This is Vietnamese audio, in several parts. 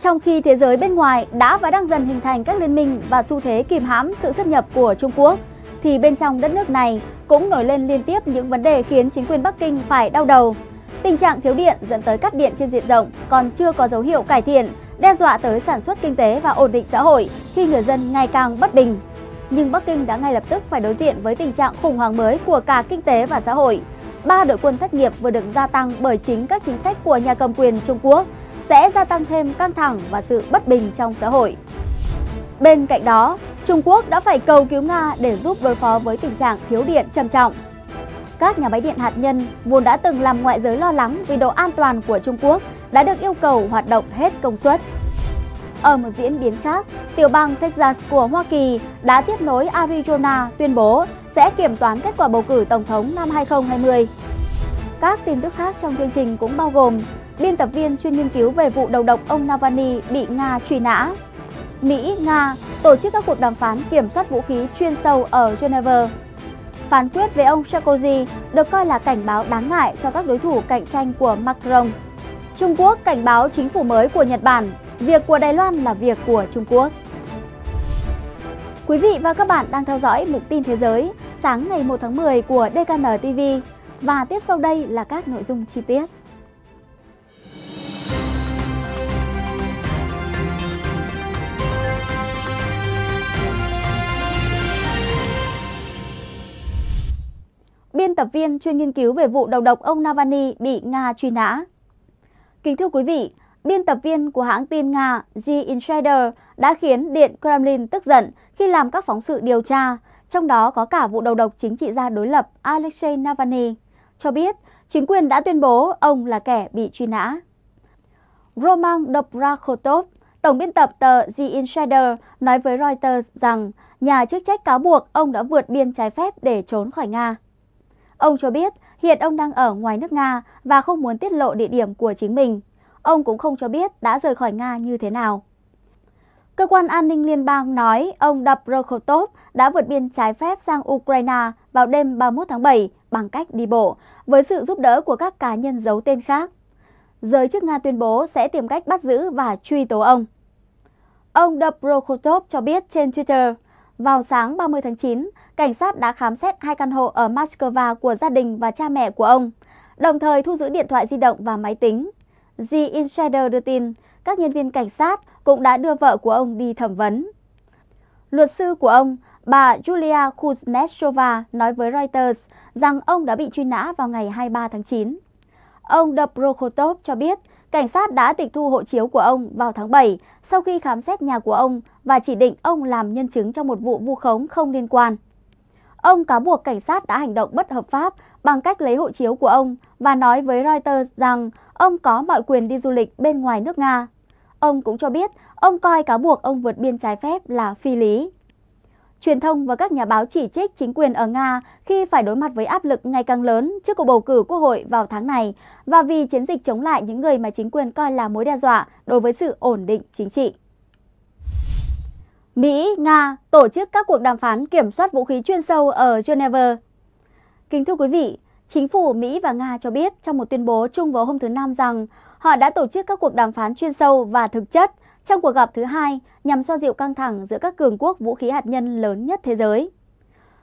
Trong khi thế giới bên ngoài đã và đang dần hình thành các liên minh và xu thế kìm hãm sự xâm nhập của Trung Quốc, thì bên trong đất nước này cũng nổi lên liên tiếp những vấn đề khiến chính quyền Bắc Kinh phải đau đầu. Tình trạng thiếu điện dẫn tới cắt điện trên diện rộng còn chưa có dấu hiệu cải thiện, đe dọa tới sản xuất kinh tế và ổn định xã hội khi người dân ngày càng bất bình. Nhưng Bắc Kinh đã ngay lập tức phải đối diện với tình trạng khủng hoảng mới của cả kinh tế và xã hội. Ba đội quân thất nghiệp vừa được gia tăng bởi chính các chính sách của nhà cầm quyền Trung Quốc – sẽ gia tăng thêm căng thẳng và sự bất bình trong xã hội. Bên cạnh đó, Trung Quốc đã phải cầu cứu Nga để giúp đối phó với tình trạng thiếu điện trầm trọng. Các nhà máy điện hạt nhân vốn đã từng làm ngoại giới lo lắng vì độ an toàn của Trung Quốc đã được yêu cầu hoạt động hết công suất. Ở một diễn biến khác, tiểu bang Texas của Hoa Kỳ đã tiếp nối Arizona tuyên bố sẽ kiểm toán kết quả bầu cử tổng thống năm 2020. Các tin tức khác trong chương trình cũng bao gồm biên tập viên chuyên nghiên cứu về vụ đầu độc ông Navalny bị Nga truy nã. Mỹ, Nga tổ chức các cuộc đàm phán kiểm soát vũ khí chuyên sâu ở Geneva. Phán quyết về ông Sarkozy được coi là cảnh báo đáng ngại cho các đối thủ cạnh tranh của Macron. Trung Quốc cảnh báo chính phủ mới của Nhật Bản, việc của Đài Loan là việc của Trung Quốc. Quý vị và các bạn đang theo dõi Mục tin Thế giới sáng ngày 1 tháng 10 của DKN TV và tiếp sau đây là các nội dung chi tiết. biên tập viên chuyên nghiên cứu về vụ đầu độc ông Navalny bị Nga truy nã. Kính thưa quý vị, biên tập viên của hãng tin Nga The Insider đã khiến Điện Kremlin tức giận khi làm các phóng sự điều tra, trong đó có cả vụ đầu độc chính trị gia đối lập Alexei Navalny, cho biết chính quyền đã tuyên bố ông là kẻ bị truy nã. Roman Dobrakhotov, tổng biên tập tờ The Insider, nói với Reuters rằng nhà chức trách cáo buộc ông đã vượt biên trái phép để trốn khỏi Nga. Ông cho biết hiện ông đang ở ngoài nước Nga và không muốn tiết lộ địa điểm của chính mình. Ông cũng không cho biết đã rời khỏi Nga như thế nào. Cơ quan an ninh liên bang nói ông Dobrokotov đã vượt biên trái phép sang Ukraine vào đêm 31 tháng 7 bằng cách đi bộ với sự giúp đỡ của các cá nhân giấu tên khác. Giới chức Nga tuyên bố sẽ tìm cách bắt giữ và truy tố ông. Ông Dobrokotov cho biết trên Twitter – vào sáng 30 tháng 9, cảnh sát đã khám xét hai căn hộ ở Moscow của gia đình và cha mẹ của ông, đồng thời thu giữ điện thoại di động và máy tính. The Insider đưa tin, các nhân viên cảnh sát cũng đã đưa vợ của ông đi thẩm vấn. Luật sư của ông, bà Julia Kuznetsova nói với Reuters rằng ông đã bị truy nã vào ngày 23 tháng 9. Ông Dobrokhotov cho biết Cảnh sát đã tịch thu hộ chiếu của ông vào tháng 7 sau khi khám xét nhà của ông và chỉ định ông làm nhân chứng trong một vụ vu khống không liên quan. Ông cáo buộc cảnh sát đã hành động bất hợp pháp bằng cách lấy hộ chiếu của ông và nói với Reuters rằng ông có mọi quyền đi du lịch bên ngoài nước Nga. Ông cũng cho biết ông coi cáo buộc ông vượt biên trái phép là phi lý. Truyền thông và các nhà báo chỉ trích chính quyền ở Nga khi phải đối mặt với áp lực ngày càng lớn trước cuộc bầu cử quốc hội vào tháng này và vì chiến dịch chống lại những người mà chính quyền coi là mối đe dọa đối với sự ổn định chính trị. Mỹ, Nga tổ chức các cuộc đàm phán kiểm soát vũ khí chuyên sâu ở Geneva. Kính thưa quý vị, chính phủ Mỹ và Nga cho biết trong một tuyên bố chung vào hôm thứ Năm rằng họ đã tổ chức các cuộc đàm phán chuyên sâu và thực chất – trong cuộc gặp thứ hai nhằm xoa dịu căng thẳng giữa các cường quốc vũ khí hạt nhân lớn nhất thế giới.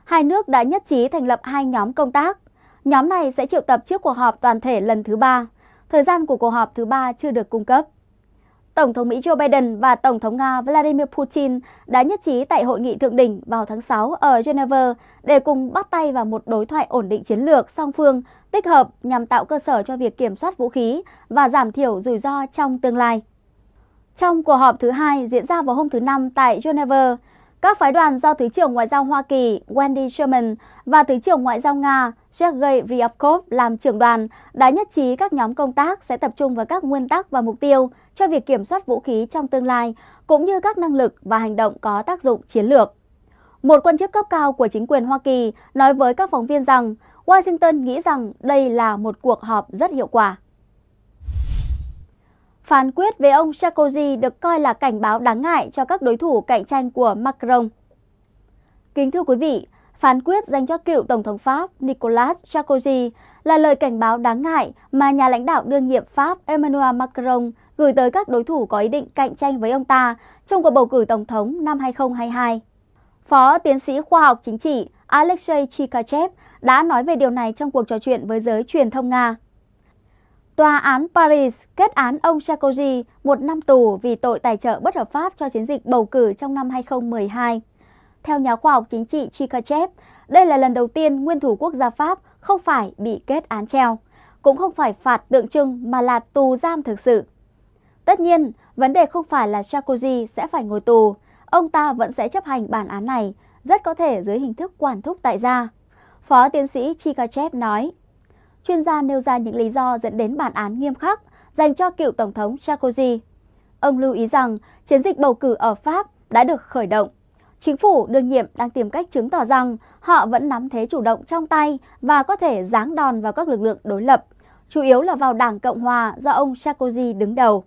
Hai nước đã nhất trí thành lập hai nhóm công tác. Nhóm này sẽ triệu tập trước cuộc họp toàn thể lần thứ ba. Thời gian của cuộc họp thứ ba chưa được cung cấp. Tổng thống Mỹ Joe Biden và Tổng thống Nga Vladimir Putin đã nhất trí tại hội nghị thượng đỉnh vào tháng 6 ở Geneva để cùng bắt tay vào một đối thoại ổn định chiến lược song phương tích hợp nhằm tạo cơ sở cho việc kiểm soát vũ khí và giảm thiểu rủi ro trong tương lai. Trong cuộc họp thứ hai diễn ra vào hôm thứ Năm tại Geneva, các phái đoàn do Thứ trưởng Ngoại giao Hoa Kỳ Wendy Sherman và Thứ trưởng Ngoại giao Nga Sergei Ryabkov làm trưởng đoàn đã nhất trí các nhóm công tác sẽ tập trung vào các nguyên tắc và mục tiêu cho việc kiểm soát vũ khí trong tương lai, cũng như các năng lực và hành động có tác dụng chiến lược. Một quan chức cấp cao của chính quyền Hoa Kỳ nói với các phóng viên rằng Washington nghĩ rằng đây là một cuộc họp rất hiệu quả. Phán quyết về ông Sarkozy được coi là cảnh báo đáng ngại cho các đối thủ cạnh tranh của Macron. Kính thưa quý vị, phán quyết dành cho cựu Tổng thống Pháp Nicolas Sarkozy là lời cảnh báo đáng ngại mà nhà lãnh đạo đương nhiệm Pháp Emmanuel Macron gửi tới các đối thủ có ý định cạnh tranh với ông ta trong cuộc bầu cử Tổng thống năm 2022. Phó tiến sĩ khoa học chính trị Alexei Chikachev đã nói về điều này trong cuộc trò chuyện với giới truyền thông Nga. Tòa án Paris kết án ông Sarkozy một năm tù vì tội tài trợ bất hợp pháp cho chiến dịch bầu cử trong năm 2012. Theo nhà khoa học chính trị Chikachev, đây là lần đầu tiên nguyên thủ quốc gia Pháp không phải bị kết án treo, cũng không phải phạt tượng trưng mà là tù giam thực sự. Tất nhiên, vấn đề không phải là Sarkozy sẽ phải ngồi tù, ông ta vẫn sẽ chấp hành bản án này, rất có thể dưới hình thức quản thúc tại gia. Phó tiến sĩ Chikachev nói chuyên gia nêu ra những lý do dẫn đến bản án nghiêm khắc dành cho cựu Tổng thống Sarkozy. Ông lưu ý rằng chiến dịch bầu cử ở Pháp đã được khởi động. Chính phủ đương nhiệm đang tìm cách chứng tỏ rằng họ vẫn nắm thế chủ động trong tay và có thể giáng đòn vào các lực lượng đối lập, chủ yếu là vào Đảng Cộng Hòa do ông Sarkozy đứng đầu.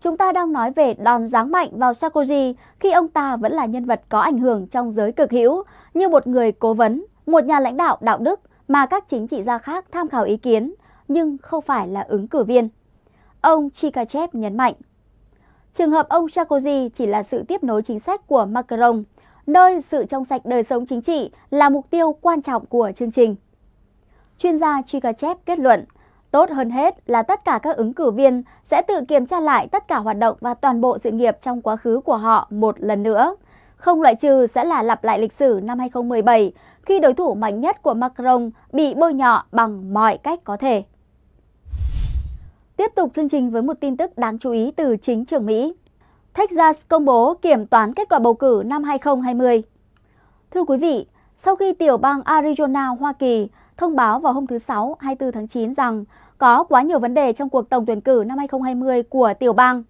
Chúng ta đang nói về đòn giáng mạnh vào Sarkozy khi ông ta vẫn là nhân vật có ảnh hưởng trong giới cực hữu, như một người cố vấn, một nhà lãnh đạo đạo đức, mà các chính trị gia khác tham khảo ý kiến, nhưng không phải là ứng cử viên. Ông Chikachev nhấn mạnh, trường hợp ông Sarkozy chỉ là sự tiếp nối chính sách của Macron, nơi sự trong sạch đời sống chính trị là mục tiêu quan trọng của chương trình. Chuyên gia Chikachev kết luận, Tốt hơn hết là tất cả các ứng cử viên sẽ tự kiểm tra lại tất cả hoạt động và toàn bộ sự nghiệp trong quá khứ của họ một lần nữa không loại trừ sẽ là lặp lại lịch sử năm 2017 khi đối thủ mạnh nhất của Macron bị bôi nhọ bằng mọi cách có thể. Tiếp tục chương trình với một tin tức đáng chú ý từ chính trường Mỹ. Texas công bố kiểm toán kết quả bầu cử năm 2020. Thưa quý vị, sau khi tiểu bang Arizona, Hoa Kỳ thông báo vào hôm thứ Sáu 24 tháng 9 rằng có quá nhiều vấn đề trong cuộc tổng tuyển cử năm 2020 của tiểu bang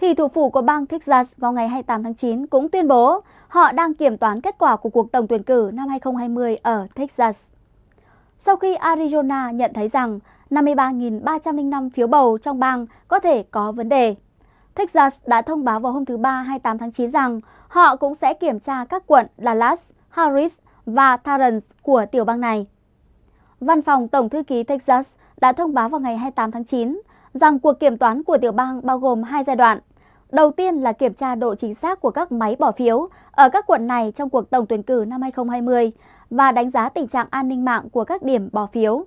thì thủ phủ của bang Texas vào ngày 28 tháng 9 cũng tuyên bố họ đang kiểm toán kết quả của cuộc tổng tuyển cử năm 2020 ở Texas. Sau khi Arizona nhận thấy rằng 53.305 phiếu bầu trong bang có thể có vấn đề, Texas đã thông báo vào hôm thứ Ba 28 tháng 9 rằng họ cũng sẽ kiểm tra các quận Dallas, Harris và Tarrant của tiểu bang này. Văn phòng Tổng thư ký Texas đã thông báo vào ngày 28 tháng 9 rằng cuộc kiểm toán của tiểu bang bao gồm hai giai đoạn. Đầu tiên là kiểm tra độ chính xác của các máy bỏ phiếu ở các quận này trong cuộc tổng tuyển cử năm 2020 và đánh giá tình trạng an ninh mạng của các điểm bỏ phiếu.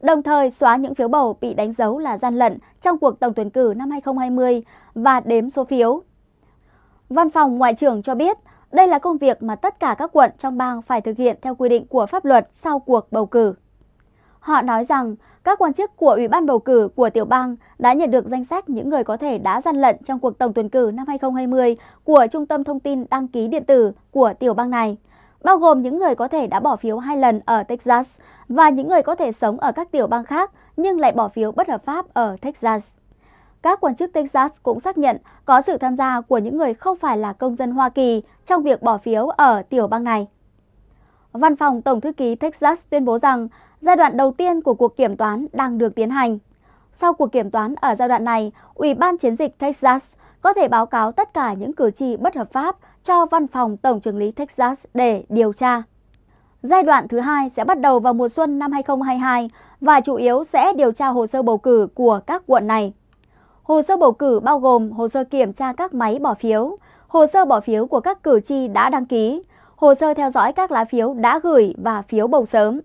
Đồng thời xóa những phiếu bầu bị đánh dấu là gian lận trong cuộc tổng tuyển cử năm 2020 và đếm số phiếu. Văn phòng Ngoại trưởng cho biết đây là công việc mà tất cả các quận trong bang phải thực hiện theo quy định của pháp luật sau cuộc bầu cử. Họ nói rằng các quan chức của Ủy ban bầu cử của tiểu bang đã nhận được danh sách những người có thể đã gian lận trong cuộc tổng tuyển cử năm 2020 của Trung tâm Thông tin Đăng ký Điện tử của tiểu bang này, bao gồm những người có thể đã bỏ phiếu hai lần ở Texas và những người có thể sống ở các tiểu bang khác nhưng lại bỏ phiếu bất hợp pháp ở Texas. Các quan chức Texas cũng xác nhận có sự tham gia của những người không phải là công dân Hoa Kỳ trong việc bỏ phiếu ở tiểu bang này. Văn phòng Tổng thư ký Texas tuyên bố rằng giai đoạn đầu tiên của cuộc kiểm toán đang được tiến hành. Sau cuộc kiểm toán ở giai đoạn này, Ủy ban Chiến dịch Texas có thể báo cáo tất cả những cử tri bất hợp pháp cho Văn phòng Tổng trưởng lý Texas để điều tra. Giai đoạn thứ hai sẽ bắt đầu vào mùa xuân năm 2022 và chủ yếu sẽ điều tra hồ sơ bầu cử của các quận này. Hồ sơ bầu cử bao gồm hồ sơ kiểm tra các máy bỏ phiếu, hồ sơ bỏ phiếu của các cử tri đã đăng ký, hồ sơ theo dõi các lá phiếu đã gửi và phiếu bầu sớm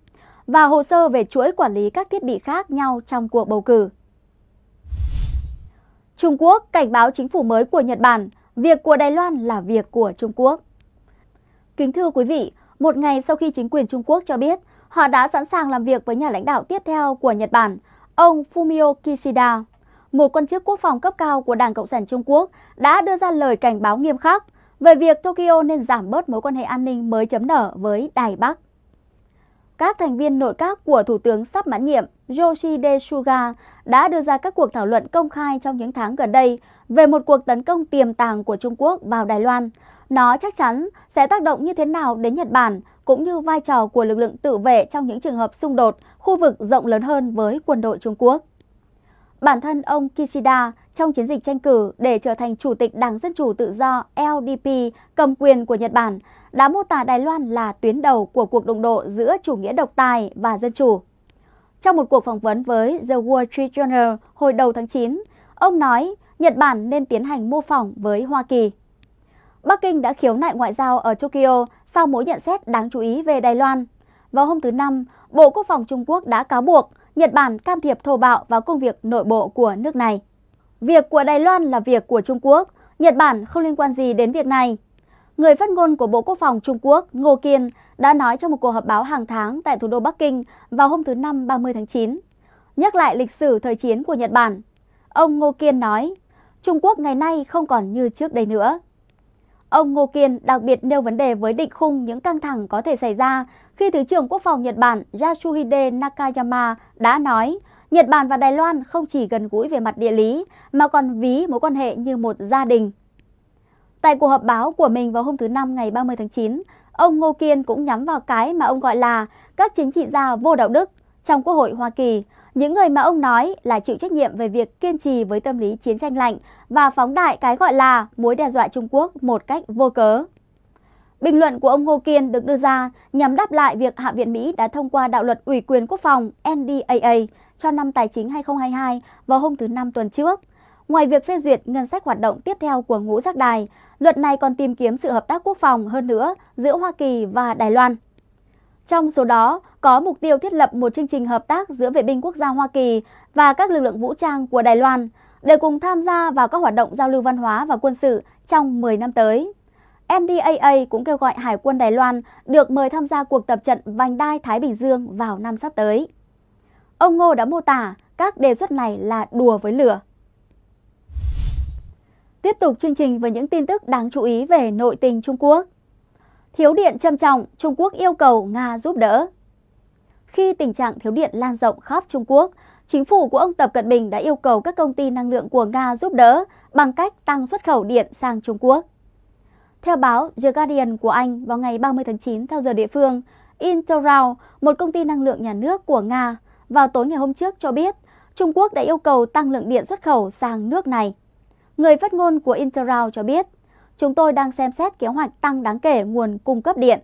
và hồ sơ về chuỗi quản lý các thiết bị khác nhau trong cuộc bầu cử. Trung Quốc cảnh báo chính phủ mới của Nhật Bản, việc của Đài Loan là việc của Trung Quốc. Kính thưa quý vị, một ngày sau khi chính quyền Trung Quốc cho biết họ đã sẵn sàng làm việc với nhà lãnh đạo tiếp theo của Nhật Bản, ông Fumio Kishida, một quan chức quốc phòng cấp cao của Đảng Cộng sản Trung Quốc đã đưa ra lời cảnh báo nghiêm khắc về việc Tokyo nên giảm bớt mối quan hệ an ninh mới chấm nở với Đài Bắc các thành viên nội các của Thủ tướng sắp mãn nhiệm Yoshide Suga đã đưa ra các cuộc thảo luận công khai trong những tháng gần đây về một cuộc tấn công tiềm tàng của Trung Quốc vào Đài Loan. Nó chắc chắn sẽ tác động như thế nào đến Nhật Bản, cũng như vai trò của lực lượng tự vệ trong những trường hợp xung đột khu vực rộng lớn hơn với quân đội Trung Quốc. Bản thân ông Kishida trong chiến dịch tranh cử để trở thành chủ tịch Đảng Dân Chủ Tự Do LDP cầm quyền của Nhật Bản, đã mô tả Đài Loan là tuyến đầu của cuộc đụng độ giữa chủ nghĩa độc tài và dân chủ. Trong một cuộc phỏng vấn với The Wall Street Journal hồi đầu tháng 9, ông nói Nhật Bản nên tiến hành mô phỏng với Hoa Kỳ. Bắc Kinh đã khiếu nại ngoại giao ở Tokyo sau mối nhận xét đáng chú ý về Đài Loan. Vào hôm thứ Năm, Bộ Quốc phòng Trung Quốc đã cáo buộc Nhật Bản can thiệp thô bạo vào công việc nội bộ của nước này. Việc của Đài Loan là việc của Trung Quốc, Nhật Bản không liên quan gì đến việc này. Người phát ngôn của Bộ Quốc phòng Trung Quốc Ngô Kiên đã nói trong một cuộc họp báo hàng tháng tại thủ đô Bắc Kinh vào hôm thứ Năm 30 tháng 9, nhắc lại lịch sử thời chiến của Nhật Bản. Ông Ngô Kiên nói, Trung Quốc ngày nay không còn như trước đây nữa. Ông Ngô Kiên đặc biệt nêu vấn đề với định khung những căng thẳng có thể xảy ra khi Thứ trưởng Quốc phòng Nhật Bản Yasuhide Nakayama đã nói Nhật Bản và Đài Loan không chỉ gần gũi về mặt địa lý mà còn ví mối quan hệ như một gia đình. Tại cuộc họp báo của mình vào hôm thứ Năm ngày 30 tháng 9, ông Ngô Kiên cũng nhắm vào cái mà ông gọi là các chính trị gia vô đạo đức trong Quốc hội Hoa Kỳ. Những người mà ông nói là chịu trách nhiệm về việc kiên trì với tâm lý chiến tranh lạnh và phóng đại cái gọi là mối đe dọa Trung Quốc một cách vô cớ. Bình luận của ông Ngô Kiên được đưa ra nhằm đáp lại việc Hạ viện Mỹ đã thông qua đạo luật ủy quyền quốc phòng NDAA cho năm tài chính 2022 vào hôm thứ Năm tuần trước. Ngoài việc phê duyệt ngân sách hoạt động tiếp theo của ngũ giác đài, luật này còn tìm kiếm sự hợp tác quốc phòng hơn nữa giữa Hoa Kỳ và Đài Loan. Trong số đó, có mục tiêu thiết lập một chương trình hợp tác giữa vệ binh quốc gia Hoa Kỳ và các lực lượng vũ trang của Đài Loan để cùng tham gia vào các hoạt động giao lưu văn hóa và quân sự trong 10 năm tới. NDAA cũng kêu gọi Hải quân Đài Loan được mời tham gia cuộc tập trận Vành đai Thái Bình Dương vào năm sắp tới. Ông Ngô đã mô tả các đề xuất này là đùa với lửa. Tiếp tục chương trình với những tin tức đáng chú ý về nội tình Trung Quốc. Thiếu điện trầm trọng, Trung Quốc yêu cầu Nga giúp đỡ. Khi tình trạng thiếu điện lan rộng khắp Trung Quốc, chính phủ của ông Tập Cận Bình đã yêu cầu các công ty năng lượng của Nga giúp đỡ bằng cách tăng xuất khẩu điện sang Trung Quốc. Theo báo The Guardian của Anh vào ngày 30 tháng 9 theo giờ địa phương, Interrao, một công ty năng lượng nhà nước của Nga, vào tối ngày hôm trước cho biết Trung Quốc đã yêu cầu tăng lượng điện xuất khẩu sang nước này. Người phát ngôn của Interrail cho biết, chúng tôi đang xem xét kế hoạch tăng đáng kể nguồn cung cấp điện.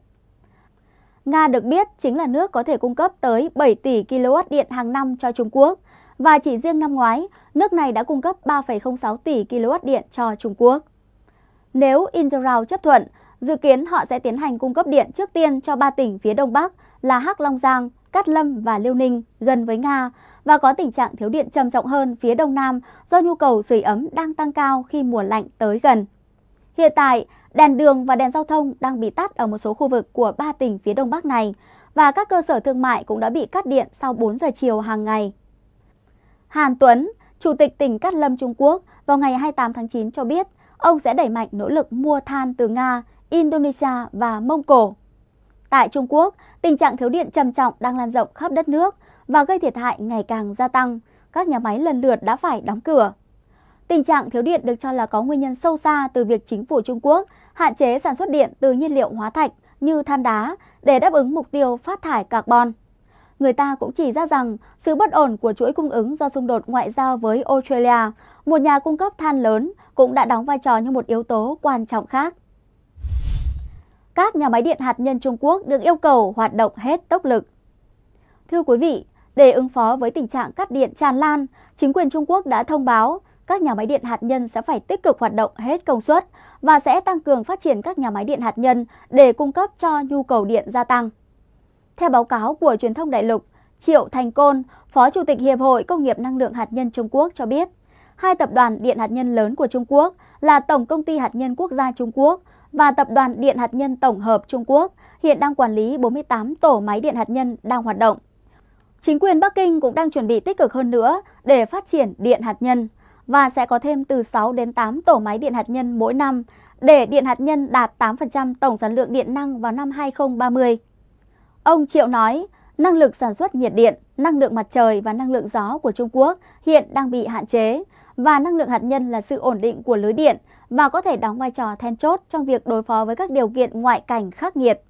Nga được biết chính là nước có thể cung cấp tới 7 tỷ kW điện hàng năm cho Trung Quốc và chỉ riêng năm ngoái, nước này đã cung cấp 3,06 tỷ kW điện cho Trung Quốc. Nếu Interrail chấp thuận, Dự kiến họ sẽ tiến hành cung cấp điện trước tiên cho ba tỉnh phía Đông Bắc là Hắc Long Giang, Cát Lâm và Liêu Ninh gần với Nga và có tình trạng thiếu điện trầm trọng hơn phía Đông Nam do nhu cầu sưởi ấm đang tăng cao khi mùa lạnh tới gần. Hiện tại, đèn đường và đèn giao thông đang bị tắt ở một số khu vực của ba tỉnh phía Đông Bắc này và các cơ sở thương mại cũng đã bị cắt điện sau 4 giờ chiều hàng ngày. Hàn Tuấn, Chủ tịch tỉnh Cát Lâm Trung Quốc, vào ngày 28 tháng 9 cho biết ông sẽ đẩy mạnh nỗ lực mua than từ Nga Indonesia và Mông Cổ. Tại Trung Quốc, tình trạng thiếu điện trầm trọng đang lan rộng khắp đất nước và gây thiệt hại ngày càng gia tăng. Các nhà máy lần lượt đã phải đóng cửa. Tình trạng thiếu điện được cho là có nguyên nhân sâu xa từ việc chính phủ Trung Quốc hạn chế sản xuất điện từ nhiên liệu hóa thạch như than đá để đáp ứng mục tiêu phát thải carbon. Người ta cũng chỉ ra rằng sự bất ổn của chuỗi cung ứng do xung đột ngoại giao với Australia, một nhà cung cấp than lớn, cũng đã đóng vai trò như một yếu tố quan trọng khác các nhà máy điện hạt nhân Trung Quốc được yêu cầu hoạt động hết tốc lực. Thưa quý vị, để ứng phó với tình trạng cắt điện tràn lan, chính quyền Trung Quốc đã thông báo các nhà máy điện hạt nhân sẽ phải tích cực hoạt động hết công suất và sẽ tăng cường phát triển các nhà máy điện hạt nhân để cung cấp cho nhu cầu điện gia tăng. Theo báo cáo của truyền thông đại lục, Triệu Thành Côn, Phó Chủ tịch Hiệp hội Công nghiệp Năng lượng Hạt nhân Trung Quốc cho biết, hai tập đoàn điện hạt nhân lớn của Trung Quốc là Tổng Công ty Hạt nhân Quốc gia Trung Quốc và Tập đoàn Điện Hạt nhân Tổng hợp Trung Quốc hiện đang quản lý 48 tổ máy điện hạt nhân đang hoạt động. Chính quyền Bắc Kinh cũng đang chuẩn bị tích cực hơn nữa để phát triển điện hạt nhân và sẽ có thêm từ 6 đến 8 tổ máy điện hạt nhân mỗi năm để điện hạt nhân đạt 8% tổng sản lượng điện năng vào năm 2030. Ông Triệu nói, năng lực sản xuất nhiệt điện, năng lượng mặt trời và năng lượng gió của Trung Quốc hiện đang bị hạn chế và năng lượng hạt nhân là sự ổn định của lưới điện và có thể đóng vai trò then chốt trong việc đối phó với các điều kiện ngoại cảnh khắc nghiệt.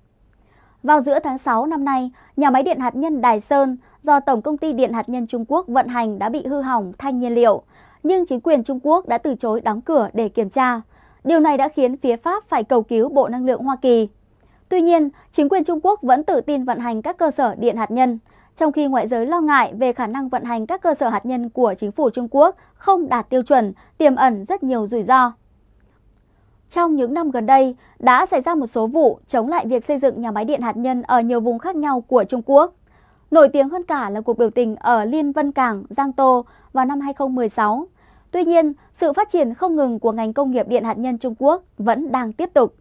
Vào giữa tháng 6 năm nay, nhà máy điện hạt nhân Đài Sơn do Tổng công ty Điện hạt nhân Trung Quốc vận hành đã bị hư hỏng thanh nhiên liệu, nhưng chính quyền Trung Quốc đã từ chối đóng cửa để kiểm tra. Điều này đã khiến phía Pháp phải cầu cứu Bộ Năng lượng Hoa Kỳ Tuy nhiên, chính quyền Trung Quốc vẫn tự tin vận hành các cơ sở điện hạt nhân, trong khi ngoại giới lo ngại về khả năng vận hành các cơ sở hạt nhân của chính phủ Trung Quốc không đạt tiêu chuẩn, tiềm ẩn rất nhiều rủi ro. Trong những năm gần đây, đã xảy ra một số vụ chống lại việc xây dựng nhà máy điện hạt nhân ở nhiều vùng khác nhau của Trung Quốc. Nổi tiếng hơn cả là cuộc biểu tình ở Liên Vân Cảng, Giang Tô vào năm 2016. Tuy nhiên, sự phát triển không ngừng của ngành công nghiệp điện hạt nhân Trung Quốc vẫn đang tiếp tục.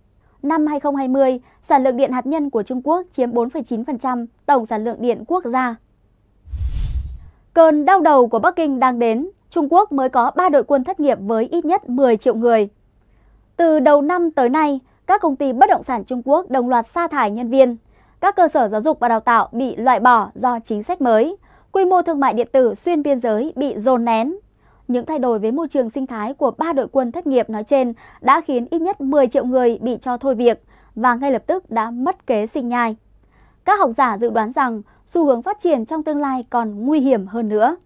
Năm 2020, sản lượng điện hạt nhân của Trung Quốc chiếm 4,9% tổng sản lượng điện quốc gia. Cơn đau đầu của Bắc Kinh đang đến, Trung Quốc mới có 3 đội quân thất nghiệp với ít nhất 10 triệu người. Từ đầu năm tới nay, các công ty bất động sản Trung Quốc đồng loạt sa thải nhân viên. Các cơ sở giáo dục và đào tạo bị loại bỏ do chính sách mới. Quy mô thương mại điện tử xuyên biên giới bị dồn nén. Những thay đổi với môi trường sinh thái của ba đội quân thất nghiệp nói trên đã khiến ít nhất 10 triệu người bị cho thôi việc và ngay lập tức đã mất kế sinh nhai. Các học giả dự đoán rằng xu hướng phát triển trong tương lai còn nguy hiểm hơn nữa.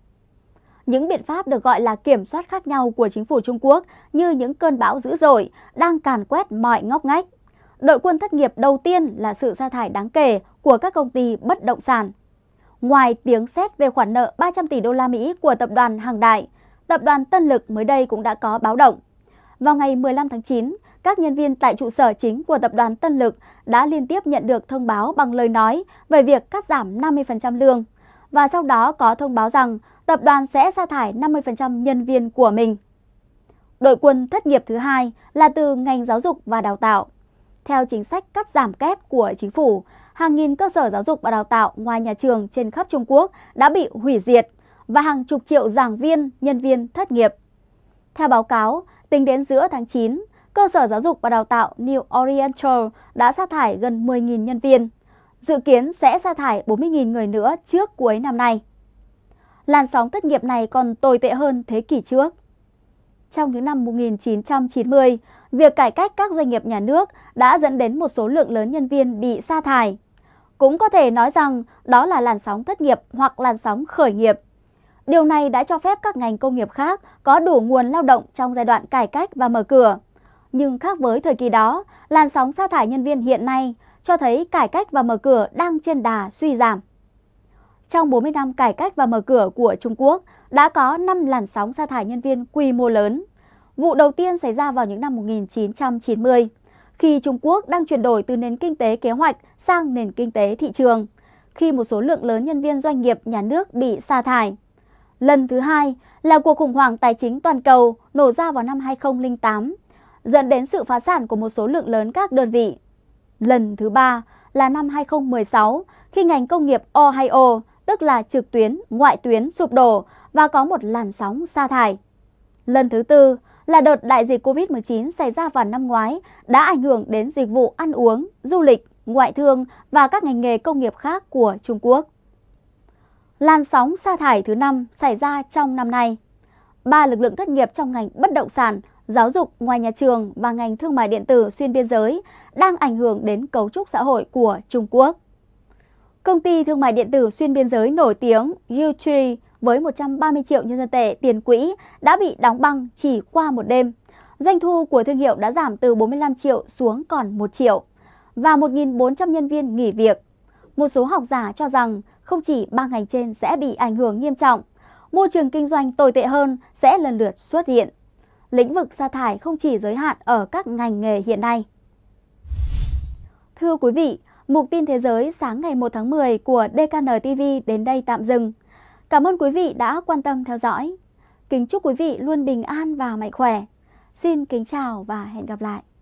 Những biện pháp được gọi là kiểm soát khác nhau của chính phủ Trung Quốc như những cơn bão dữ dội đang càn quét mọi ngóc ngách. Đội quân thất nghiệp đầu tiên là sự sa thải đáng kể của các công ty bất động sản. Ngoài tiếng xét về khoản nợ 300 tỷ đô la Mỹ của tập đoàn Hàng Đại, Tập đoàn Tân Lực mới đây cũng đã có báo động. Vào ngày 15 tháng 9, các nhân viên tại trụ sở chính của tập đoàn Tân Lực đã liên tiếp nhận được thông báo bằng lời nói về việc cắt giảm 50% lương và sau đó có thông báo rằng tập đoàn sẽ sa thải 50% nhân viên của mình. Đội quân thất nghiệp thứ hai là từ ngành giáo dục và đào tạo. Theo chính sách cắt giảm kép của chính phủ, hàng nghìn cơ sở giáo dục và đào tạo ngoài nhà trường trên khắp Trung Quốc đã bị hủy diệt và hàng chục triệu giảng viên, nhân viên thất nghiệp. Theo báo cáo, tính đến giữa tháng 9, cơ sở giáo dục và đào tạo New Oriental đã sa thải gần 10.000 nhân viên, dự kiến sẽ sa thải 40.000 người nữa trước cuối năm nay. Làn sóng thất nghiệp này còn tồi tệ hơn thế kỷ trước. Trong những năm 1990, việc cải cách các doanh nghiệp nhà nước đã dẫn đến một số lượng lớn nhân viên bị sa thải. Cũng có thể nói rằng đó là làn sóng thất nghiệp hoặc làn sóng khởi nghiệp. Điều này đã cho phép các ngành công nghiệp khác có đủ nguồn lao động trong giai đoạn cải cách và mở cửa. Nhưng khác với thời kỳ đó, làn sóng sa thải nhân viên hiện nay cho thấy cải cách và mở cửa đang trên đà suy giảm. Trong 40 năm cải cách và mở cửa của Trung Quốc, đã có 5 làn sóng sa thải nhân viên quy mô lớn. Vụ đầu tiên xảy ra vào những năm 1990, khi Trung Quốc đang chuyển đổi từ nền kinh tế kế hoạch sang nền kinh tế thị trường, khi một số lượng lớn nhân viên doanh nghiệp nhà nước bị sa thải. Lần thứ hai là cuộc khủng hoảng tài chính toàn cầu nổ ra vào năm 2008, dẫn đến sự phá sản của một số lượng lớn các đơn vị. Lần thứ ba là năm 2016 khi ngành công nghiệp Ohio, tức là trực tuyến, ngoại tuyến sụp đổ và có một làn sóng sa thải. Lần thứ tư là đợt đại dịch Covid-19 xảy ra vào năm ngoái đã ảnh hưởng đến dịch vụ ăn uống, du lịch, ngoại thương và các ngành nghề công nghiệp khác của Trung Quốc. Làn sóng sa thải thứ năm xảy ra trong năm nay. Ba lực lượng thất nghiệp trong ngành bất động sản, giáo dục ngoài nhà trường và ngành thương mại điện tử xuyên biên giới đang ảnh hưởng đến cấu trúc xã hội của Trung Quốc. Công ty thương mại điện tử xuyên biên giới nổi tiếng Utree với 130 triệu nhân dân tệ tiền quỹ đã bị đóng băng chỉ qua một đêm. Doanh thu của thương hiệu đã giảm từ 45 triệu xuống còn 1 triệu và 1.400 nhân viên nghỉ việc. Một số học giả cho rằng không chỉ ba ngành trên sẽ bị ảnh hưởng nghiêm trọng, môi trường kinh doanh tồi tệ hơn sẽ lần lượt xuất hiện. Lĩnh vực sa thải không chỉ giới hạn ở các ngành nghề hiện nay. Thưa quý vị, mục tin thế giới sáng ngày 1 tháng 10 của DKN TV đến đây tạm dừng. Cảm ơn quý vị đã quan tâm theo dõi. Kính chúc quý vị luôn bình an và mạnh khỏe. Xin kính chào và hẹn gặp lại.